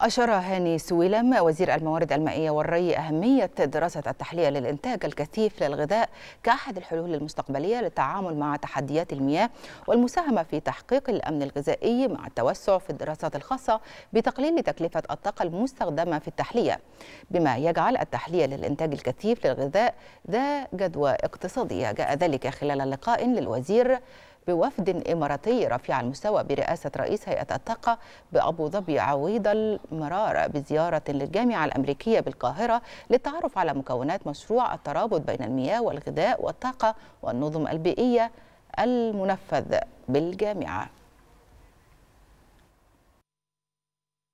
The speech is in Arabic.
أشار هاني سويلم وزير الموارد المائية والري أهمية دراسة التحلية للإنتاج الكثيف للغذاء كأحد الحلول المستقبلية للتعامل مع تحديات المياه والمساهمة في تحقيق الأمن الغذائي مع التوسع في الدراسات الخاصة بتقليل تكلفة الطاقة المستخدمة في التحلية بما يجعل التحلية للإنتاج الكثيف للغذاء ذا جدوى اقتصادية جاء ذلك خلال لقاء للوزير بوفد إماراتي رفيع المستوى برئاسة رئيس هيئة الطاقة بأبو ظبي عويض المرار بزيارة للجامعة الأمريكية بالقاهرة للتعرف على مكونات مشروع الترابط بين المياه والغذاء والطاقة والنظم البيئية المنفذ بالجامعة